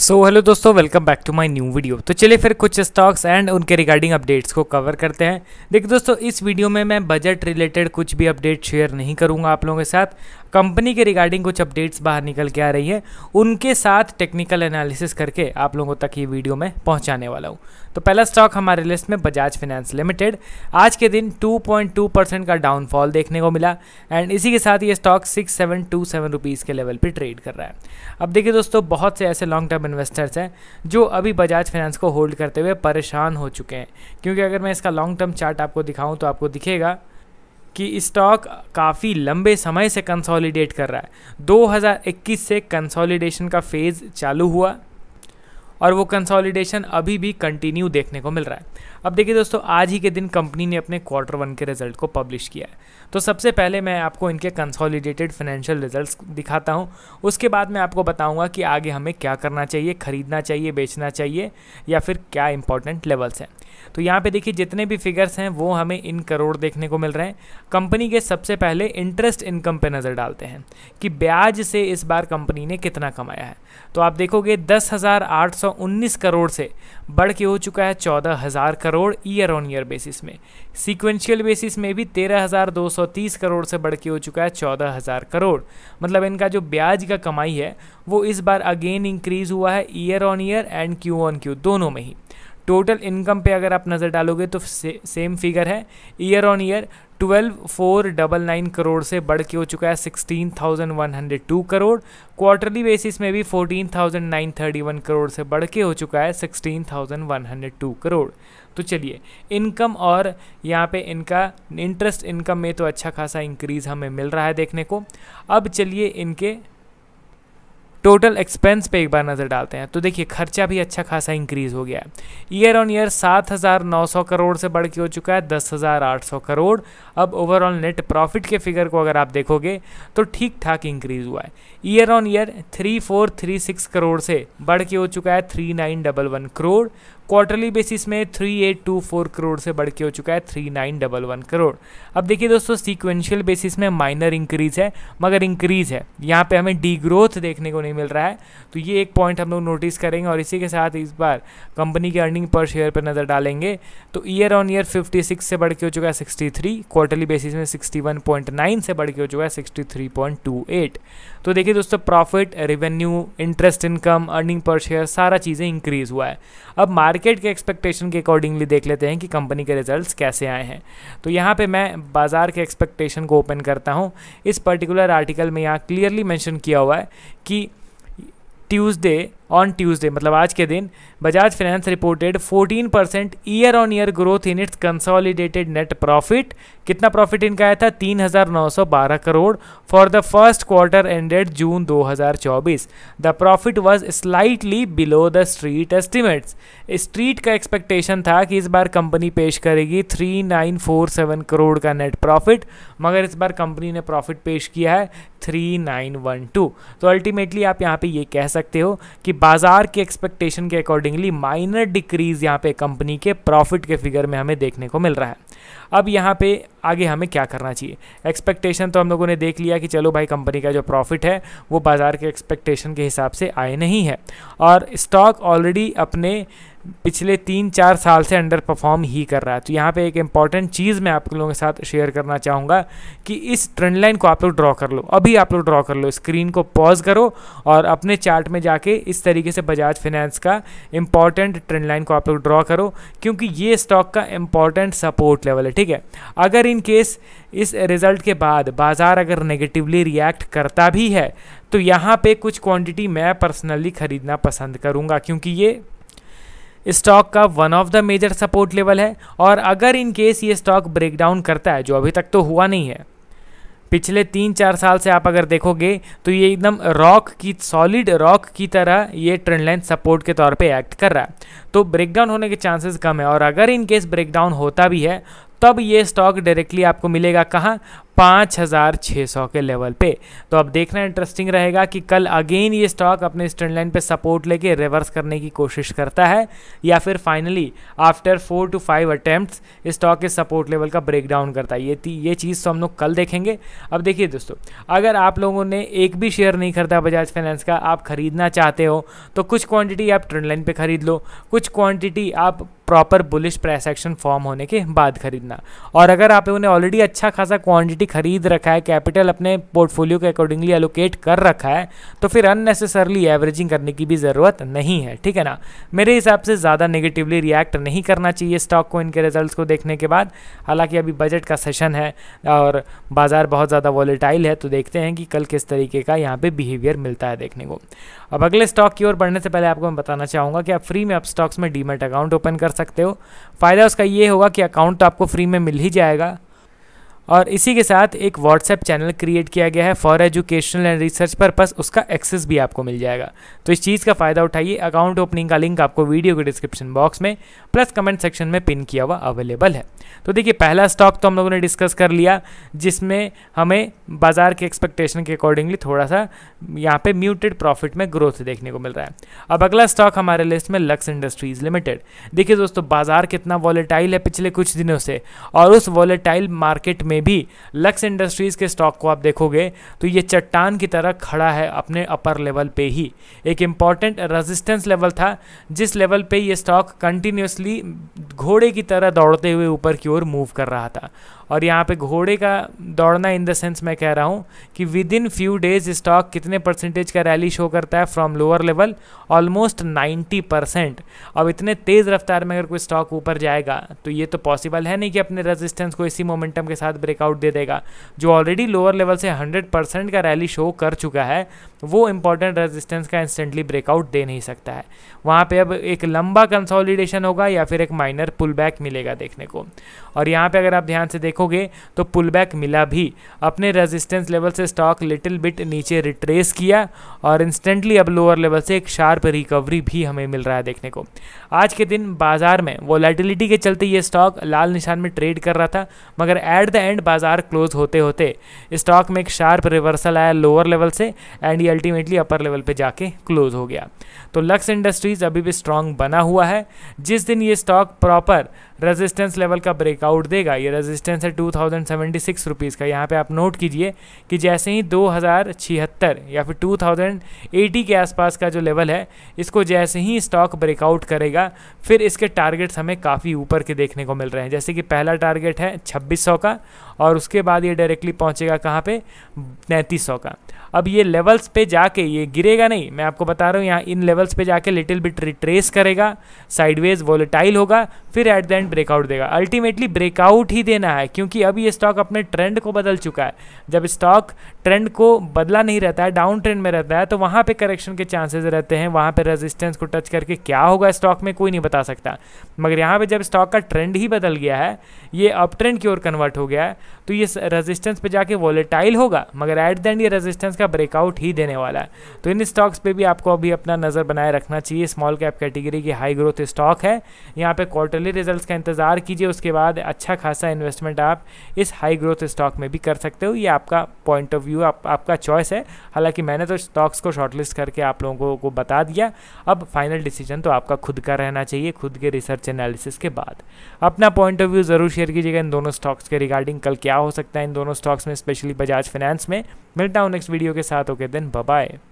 सो so, hello दोस्तों welcome back to my new video तो चलिए फिर कुछ स्टॉक्स एंड उनके रिगार्डिंग अपडेट्स को कवर करते हैं देखिए दोस्तों इस वीडियो में मैं बजट रिलेटेड कुछ भी अपडेट शेयर नहीं करूंगा आप लोगों के साथ कंपनी के रिगार्डिंग कुछ अपडेट्स बाहर निकल के आ रही है उनके साथ टेक्निकल एनालिसिस करके आप लोगों तक ये वीडियो में पहुंचाने वाला हूँ तो पहला स्टॉक हमारे लिस्ट में बजाज फाइनेंस लिमिटेड आज के दिन 2.2 परसेंट का डाउनफॉल देखने को मिला एंड इसी के साथ ये stock six seven two seven rupees के लेवल पर ट्रेड कर रहा है अब देखिए दोस्तों बहुत से ऐसे लॉन्ग टर्म इन्वेस्टर्स हैं जो अभी बजाज फाइनेंस को होल्ड करते हुए परेशान हो चुके हैं क्योंकि अगर मैं इसका लॉन्ग टर्म चार्ट आपको दिखाऊँ तो आपको दिखेगा कि स्टॉक काफ़ी लंबे समय से कंसोलिडेट कर रहा है 2021 से कंसोलिडेशन का फेज़ चालू हुआ और वो कंसोलिडेशन अभी भी कंटिन्यू देखने को मिल रहा है अब देखिए दोस्तों आज ही के दिन कंपनी ने अपने क्वार्टर वन के रिजल्ट को पब्लिश किया है तो सबसे पहले मैं आपको इनके कंसोलिडेटेड फाइनेंशियल रिजल्ट्स दिखाता हूँ उसके बाद मैं आपको बताऊँगा कि आगे हमें क्या करना चाहिए खरीदना चाहिए बेचना चाहिए या फिर क्या इंपॉर्टेंट लेवल्स हैं तो यहाँ पे देखिए जितने भी फिगर्स हैं वो हमें इन करोड़ देखने को मिल रहे हैं कंपनी के सबसे पहले इंटरेस्ट इनकम पे नज़र डालते हैं कि ब्याज से इस बार कंपनी ने कितना कमाया है तो आप देखोगे दस हज़ार आठ सौ 219 करोड़ से बढ़ के हो चुका है चौदह हजार crore year on year basis में सीक्वेंशियल बेसिस में भी 13,230 करोड़ से बढ़ के हो चुका है चौदह हजार करोड़ मतलब इनका जो ब्याज का कमाई है वो इस बार अगेन इंक्रीज़ हुआ है year on year and Q on Q दोनों में ही टोटल इनकम पे अगर आप नज़र डालोगे तो से, सेम फिगर है year on year twelve four double nine crore से बढ़ के हो चुका है sixteen thousand one hundred two crore quarterly basis में भी fourteen thousand nine thirty one crore से बढ़ के हो चुका है sixteen thousand one hundred two crore तो चलिए इनकम और यहाँ पे इनका इंटरेस्ट इनकम में तो अच्छा खासा इंक्रीज़ हमें मिल रहा है देखने को अब चलिए इनके टोटल एक्सपेंस पे एक बार नज़र डालते हैं तो देखिए खर्चा भी अच्छा खासा इंक्रीज़ हो गया है ईयर ऑन ईयर सात हज़ार नौ सौ करोड़ से बढ़ के हो चुका है दस हज़ार आठ सौ करोड़ अब ओवरऑल नेट प्रॉफिट के फिगर को अगर आप देखोगे तो ठीक ठाक इंक्रीज़ हुआ है year on year three four three six crore से बढ़ के हो चुका है three nine double one crore quarterly basis में three eight two four crore से बढ़ के हो चुका है three nine double one crore अब देखिए दोस्तों सीक्वेंशियल बेसिस में माइनर इंक्रीज है मगर इंक्रीज है यहाँ पे हमें डी ग्रोथ देखने को नहीं मिल रहा है तो ये एक पॉइंट हम लोग नोटिस करेंगे और इसी के साथ इस बार कंपनी की अर्निंग पर शेयर पर नज़र डालेंगे तो ईयर ऑन ईयर 56 से बढ़ के हो चुका है 63 क्वार्टरली बेसिस में 61.9 से बढ़ के हो चुका है 63.28 तो देखिए दोस्तों profit revenue interest income earning per share सारा चीज़ें इंक्रीज़ हुआ है अब मार्केट मार्केट के एक्सपेक्टेशन के अकॉर्डिंगली देख लेते हैं कि कंपनी के रिजल्ट्स कैसे आए हैं तो यहाँ पे मैं बाज़ार के एक्सपेक्टेशन को ओपन करता हूँ इस पर्टिकुलर आर्टिकल में यहाँ क्लियरली मैंशन किया हुआ है कि ट्यूसडे ऑन ट्यूसडे मतलब आज के दिन Bajaj finance reported 14 percent year on year growth in its consolidated net profit कितना प्रॉफिट इनका आया था 3,912 crore for the first quarter ended June 2024 the profit was slightly below the street estimates street का expectation था कि इस बार कंपनी पेश करेगी 3947 करोड़ का नेट प्रॉफिट मगर इस बार कंपनी ने प्रॉफिट पेश किया है थ्री तो अल्टीमेटली आप यहाँ पर ये कह सकते हो कि बाजार के एक्सपेक्टेशन के अकॉर्डिंगली माइनर डिक्रीज यहाँ पे कंपनी के प्रॉफिट के फिगर में हमें देखने को मिल रहा है अब यहाँ पे आगे हमें क्या करना चाहिए एक्सपेक्टेशन तो हम लोगों ने देख लिया कि चलो भाई कंपनी का जो प्रॉफिट है वो बाज़ार के एक्सपेक्टेशन के हिसाब से आए नहीं है और स्टॉक ऑलरेडी अपने पिछले तीन चार साल से अंडर परफॉर्म ही कर रहा है तो यहाँ पे एक इंपॉर्टेंट चीज़ मैं आप लोगों के साथ शेयर करना चाहूँगा कि इस ट्रेंड लाइन को आप लोग ड्रॉ कर लो अभी आप लोग ड्रॉ कर लो स्क्रीन को पॉज करो और अपने चार्ट में जाके इस तरीके से बजाज फाइनेंस का इंपॉर्टेंट ट्रेंड लाइन को आप लोग ड्रॉ करो क्योंकि ये स्टॉक का इंपॉर्टेंट सपोर्ट लेवल है ठीक है अगर इन केस इस रिजल्ट के बाद बाज़ार अगर नेगेटिवली रिएक्ट करता भी है तो यहाँ पे कुछ क्वांटिटी मैं पर्सनली ख़रीदना पसंद करूँगा क्योंकि ये स्टॉक का one of the major support level है और अगर इन केस ये स्टॉक ब्रेकडाउन करता है जो अभी तक तो हुआ नहीं है पिछले तीन चार साल से आप अगर देखोगे तो ये एकदम रॉक की सॉलिड रॉक की तरह ये ट्रेंड लाइन सपोर्ट के तौर पे एक्ट कर रहा है तो ब्रेकडाउन होने के चांसेस कम है और अगर इन केस ब्रेकडाउन होता भी है तब ये स्टॉक डायरेक्टली आपको मिलेगा कहाँ पाँच हज़ार छः सौ के लेवल पे तो अब देखना इंटरेस्टिंग रहेगा कि कल अगेन ये स्टॉक अपने स्टैंड लाइन पे सपोर्ट लेके रिवर्स करने की कोशिश करता है या फिर finally after four to five attempt stock के सपोर्ट लेवल का ब्रेकडाउन करता है ये ये चीज़ तो हम लोग कल देखेंगे अब देखिए दोस्तों अगर आप लोगों ने एक भी शेयर नहीं खरीदा बजाज फाइनेंस का आप खरीदना चाहते हो तो कुछ क्वान्टिटी आप ट्रेंड लाइन पर खरीद लो कुछ क्वान्टिटी आप proper bullish price action form होने के बाद खरीदना और अगर आप उन्हें ऑलरेडी अच्छा खासा क्वांटिटी खरीद रखा है कैपिटल अपने पोर्टफोलियो के अकॉर्डिंगली एलोकेट कर रखा है तो फिर अननेसेसरली एवरेजिंग करने की भी ज़रूरत नहीं है ठीक है ना मेरे हिसाब से ज़्यादा नेगेटिवली रिएक्ट नहीं करना चाहिए स्टॉक को इनके रिजल्ट को देखने के बाद हालांकि अभी बजट का सेशन है और बाज़ार बहुत ज़्यादा वॉलेटाइल है तो देखते हैं कि कल किस तरीके का यहाँ पे बिहेवियर मिलता है देखने को अब अगले स्टॉक की ओर बढ़ने से पहले आपको मैं बताना चाहूँगा कि आप फ्री में आप स्टॉक्स में डीमेट अकाउंट ओपन कर सकते हो फ़ायदा उसका ये होगा कि अकाउंट तो आपको फ्री में मिल ही जाएगा और इसी के साथ एक व्हाट्सएप चैनल क्रिएट किया गया है for educational and research purpose उसका एक्सेस भी आपको मिल जाएगा तो इस चीज़ का फ़ायदा उठाइए अकाउंट ओपनिंग का लिंक आपको वीडियो के डिस्क्रिप्शन बॉक्स में प्लस कमेंट सेक्शन में पिन किया हुआ अवेलेबल है तो देखिए पहला स्टॉक तो हम लोगों ने डिस्कस कर लिया जिसमें हमें बाजार के एक्सपेक्टेशन के अकॉर्डिंगली थोड़ा सा यहाँ पे म्यूटेड प्रॉफिट में ग्रोथ देखने को मिल रहा है अब अगला स्टॉक हमारे लिस्ट में लक्स इंडस्ट्रीज लिमिटेड देखिए दोस्तों बाजार कितना वॉलेटाइल है पिछले कुछ दिनों से और उस वॉलेटाइल मार्केट में में भी लक्स इंडस्ट्रीज़ के स्टॉक को आप देखोगे तो ये चट्टान की तरह खड़ा है अपने अपर लेवल पे ही एक इंपॉर्टेंट रेजिस्टेंस लेवल था जिस लेवल पे ये स्टॉक कंटिन्यूसली घोड़े की तरह दौड़ते हुए ऊपर की ओर मूव कर रहा था और यहाँ पे घोड़े का दौड़ना इन द सेंस मैं कह रहा हूँ कि within few days stock कितने परसेंटेज का रैली शो करता है from lower level almost 90 percent अब इतने तेज़ रफ्तार में अगर कोई स्टॉक ऊपर जाएगा तो ये तो पॉसिबल है नहीं कि अपने रेजिस्टेंस को इसी मोमेंटम के साथ ब्रेकआउट दे देगा जो ऑलरेडी लोअर लेवल से हंड्रेड परसेंट का रैली शो कर चुका है वो इंपॉर्टेंट रेजिस्टेंस का इंस्टेंटली ब्रेकआउट दे नहीं सकता है वहाँ पे अब एक लंबा कंसोलिडेशन होगा या फिर एक माइनर पुल मिलेगा देखने को और यहाँ पे अगर आप ध्यान से देखो देखोगे तो बैक मिला भी अपने रेजिस्टेंस लेवल से स्टॉक लिटिल बिट नीचे रिट्रेस किया और इंस्टेंटली अब लोअर लेवल से एक शार्प रिकवरी भी हमें मिल रहा है देखने को आज के दिन बाजार में वॉलेटिलिटी के चलते ये स्टॉक लाल निशान में ट्रेड कर रहा था मगर एट द एंड बाजार क्लोज होते होते स्टॉक में एक शार्प रिवर्सल आया लोअर लेवल से एंड ये अल्टीमेटली अपर लेवल पर जाके क्लोज हो गया तो लक्स इंडस्ट्रीज अभी भी स्ट्रांग बना हुआ है जिस दिन ये स्टॉक प्रॉपर रेजिस्टेंस लेवल का ब्रेकआउट देगा ये रेजिस्टेंस है है two thousand seventy six rupees का यहाँ पे आप नोट कीजिए कि जैसे ही दो हज़ार छिहत्तर या फिर टू थाउजेंड एटी के आसपास का जो लेवल है इसको जैसे ही स्टॉक ब्रेकआउट करेगा फिर इसके टारगेट्स हमें काफ़ी ऊपर के देखने को मिल रहे हैं जैसे कि पहला टारगेट है छब्बीस सौ का और उसके बाद ये डायरेक्टली पहुँचेगा कहाँ पे तैंतीस का अब ये लेवल्स पे जाके ये गिरेगा नहीं मैं आपको बता रहा हूँ यहाँ इन लेवल्स पे जाके लिटिल बिट रिट्रेस करेगा साइडवेज वोलेटाइल होगा फिर एट द एंड ब्रेकआउट देगा अल्टीमेटली ब्रेकआउट ही देना है क्योंकि अब ये स्टॉक अपने ट्रेंड को बदल चुका है जब स्टॉक ट्रेंड को बदला नहीं रहता है डाउन ट्रेंड में रहता है तो वहाँ पर करेक्शन के चांसेज रहते हैं वहाँ पर रेजिस्टेंस को टच करके क्या होगा स्टॉक में कोई नहीं बता सकता मगर यहाँ पर जब स्टॉक का ट्रेंड ही बदल गया है ये अप ट्रेंड की ओर कन्वर्ट हो गया है तो ये रेजिस्टेंस पे जाके वॉलेटाइल होगा मगर एट द एंड ये रेजिस्टेंस का ब्रेकआउट ही देने वाला है तो इन स्टॉक्स पे भी आपको अभी अपना नज़र बनाए रखना चाहिए स्मॉल कैप कैटेगरी की हाई ग्रोथ स्टॉक है यहाँ पे क्वार्टरली रिजल्ट्स का इंतज़ार कीजिए उसके बाद अच्छा खासा इन्वेस्टमेंट आप इस हाई ग्रोथ स्टॉक में भी कर सकते हो ये आपका पॉइंट ऑफ व्यू आपका चॉइस है हालांकि मैंने तो स्टॉक्स को शॉर्टलिस्ट करके आप लोगों को बता दिया अब फाइनल डिसीजन तो आपका खुद का रहना चाहिए खुद के रिसर्च एनालिसिस के बाद अपना पॉइंट ऑफ व्यू ज़रूर शेयर कीजिएगा इन दोनों स्टॉक्स के रिगार्डिंग कल क्या हो सकता है इन दोनों स्टॉक्स में स्पेशली बजाज फाइनेंस में मिलता हूँ नेक्स्ट वीडियो के साथ ओके दिन बाय